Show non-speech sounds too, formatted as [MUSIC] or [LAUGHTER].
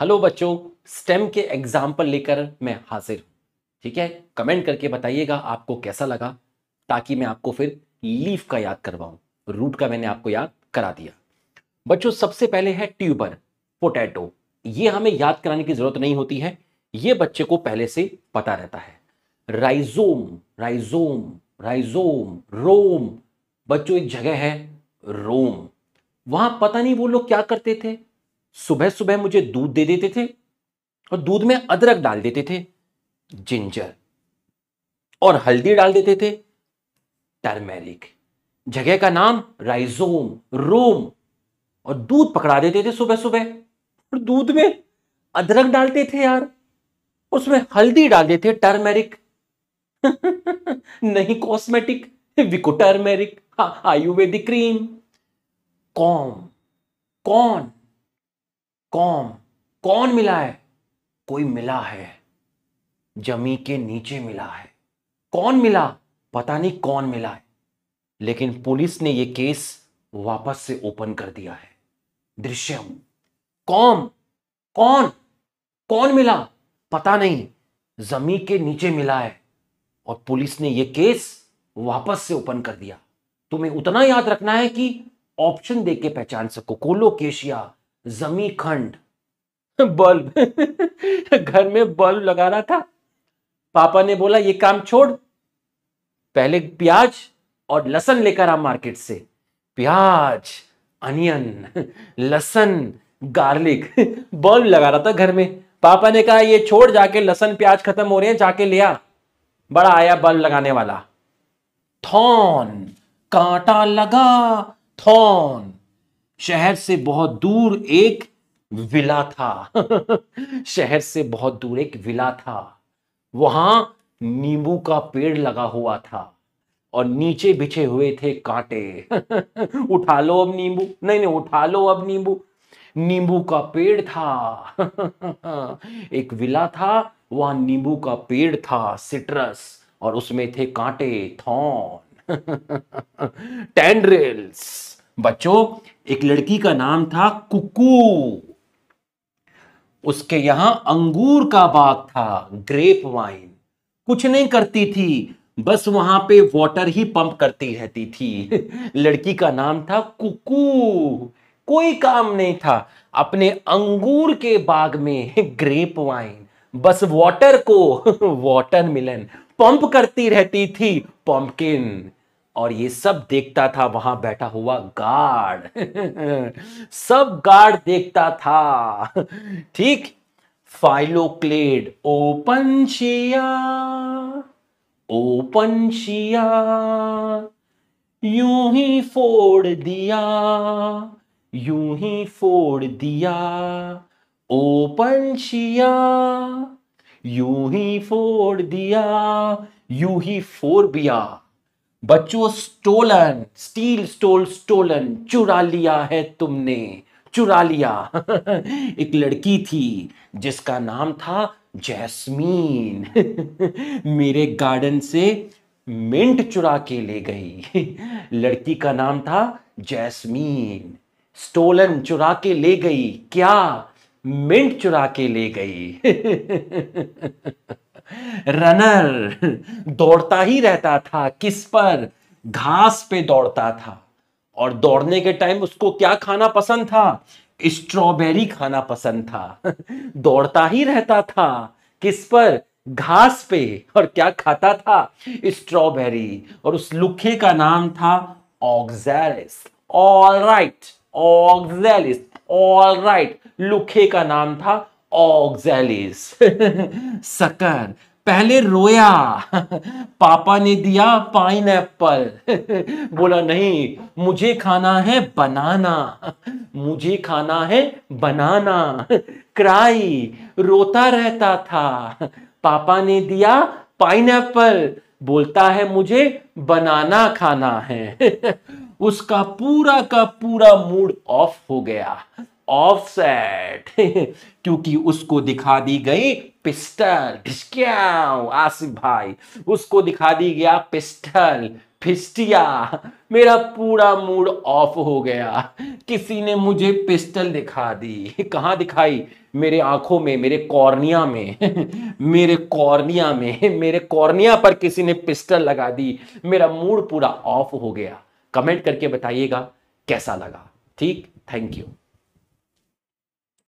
hello बच्चों stem के example लेकर मैं हाजिर हूं ठीक है कमेंट करके बताइएगा आपको कैसा लगा ताकि मैं आपको फिर लीफ का याद करवाऊं रूट का मैंने आपको याद करा दिया बच्चों सबसे पहले है ट्यूबर पोटैटो ये हमें याद कराने की जरूरत नहीं होती है ये बच्चे को पहले से पता रहता है राइजोम राइजोम राइजोम रोम बच्चों एक जगह है रोम वहां पता नहीं वो लोग क्या करते थे सुबह सुबह मुझे दूध दे देते थे और दूध में अदरक डाल देते थे जिंजर और हल्दी डाल देते थे टर्मेरिक जगह का नाम राइजोम रोम और दूध पकड़ा देते थे सुबह सुबह और दूध में अदरक डालते थे यार उसमें हल्दी डाल देते टर्मेरिक [LAUGHS] नहीं कॉस्मेटिक विको टर्मेरिक हाँ, आयुर्वेदिक क्रीम कॉम कौन कौम कौन मिला है कोई मिला है जमी के नीचे मिला है कौन मिला पता नहीं कौन मिला है लेकिन पुलिस ने यह केस वापस से ओपन कर दिया है दृश्यम कौन कौन कौन मिला पता नहीं जमी के नीचे मिला है और पुलिस ने यह केस वापस से ओपन कर दिया तुम्हें उतना याद रखना है कि ऑप्शन देके पहचान सको कोलोकेशिया जमी खंड [LAUGHS] बल्ब [LAUGHS] घर में बल्ब लगा रहा था पापा ने बोला ये काम छोड़ पहले प्याज और लसन लेकर आ मार्केट से प्याज अनियन [LAUGHS] लसन गार्लिक बल्ब लगा रहा था घर में पापा ने कहा ये छोड़ जाके लसन प्याज खत्म हो रहे हैं जाके ले आ बड़ा आया बल्ब लगाने वाला थॉन कांटा लगा थॉन शहर से बहुत दूर एक विला था [LAUGHS] शहर से बहुत दूर एक विला था वहां नींबू का पेड़ लगा हुआ था और नीचे बिछे हुए थे कांटे [LAUGHS] उठा लो अब नींबू नहीं नहीं उठा लो अब नींबू नींबू का पेड़ था [LAUGHS] एक विला था वहां नींबू का पेड़ था सिट्रस और उसमें थे कांटे थॉन टेंड्रिल्स बच्चों एक लड़की का नाम था कुकू उसके यहां अंगूर का बाग था ग्रेप वाइन कुछ नहीं करती थी बस वहां पे वाटर ही पंप करती रहती थी [LAUGHS] लड़की का नाम था कुकू कोई काम नहीं था अपने अंगूर के बाग में ग्रेप [LAUGHS] वाइन बस वाटर को वाटर [LAUGHS] मिलन पंप करती रहती थी पंपकिन और ये सब देखता था वहां बैठा हुआ गार्ड [LAUGHS] सब गार्ड देखता था [LAUGHS] ठीक phylloclade Opuntia Opuntia यू ही फोड़ दिया यू ही फोड़ दिया ओपन शिया यू ही फोड़ दिया यू ही फोड़ दिया बच्चों स्टोलन स्टील स्टोल स्टोलन चुरा लिया है तुमने चुरा लिया [LAUGHS] एक लड़की थी जिसका नाम था जैस्मीन [LAUGHS] मेरे गार्डन से मिंट चुरा के ले गई [LAUGHS] लड़की का नाम था जैस्मीन स्टोलन चुरा के ले गई क्या मिंट चुरा के ले गई रनर दौड़ता ही रहता था किस पर घास पे दौड़ता था और दौड़ने के टाइम उसको क्या खाना पसंद था स्ट्रॉबेरी खाना पसंद था दौड़ता ही रहता था किस पर घास पे और क्या खाता था स्ट्रॉबेरी और उस लुखे का नाम था Oxalis all right Oxalis all right लुखे का नाम था ऑक्सैलिस सकर [LAUGHS] पहले रोया पापा ने दिया पाइन एप्पल [LAUGHS] बोला नहीं मुझे खाना है बनाना मुझे खाना है बनाना क्राई [LAUGHS] रोता रहता था पापा ने दिया पाइन एप्पल बोलता है मुझे बनाना खाना है उसका पूरा का पूरा मूड ऑफ हो गया ऑफसेट [LAUGHS] क्योंकि उसको दिखा दी गई पिस्टल आसिफ भाई उसको दिखा दी गया पिस्टल फिस्टिया मेरा पूरा मूड ऑफ हो गया किसी ने मुझे पिस्टल दिखा दी कहाँ दिखाई मेरे आंखों में मेरे कॉर्निया में [LAUGHS] मेरे कॉर्निया में मेरे कॉर्निया पर किसी ने पिस्टल लगा दी मेरा मूड पूरा ऑफ हो गया कमेंट करके बताइएगा कैसा लगा ठीक थैंक यू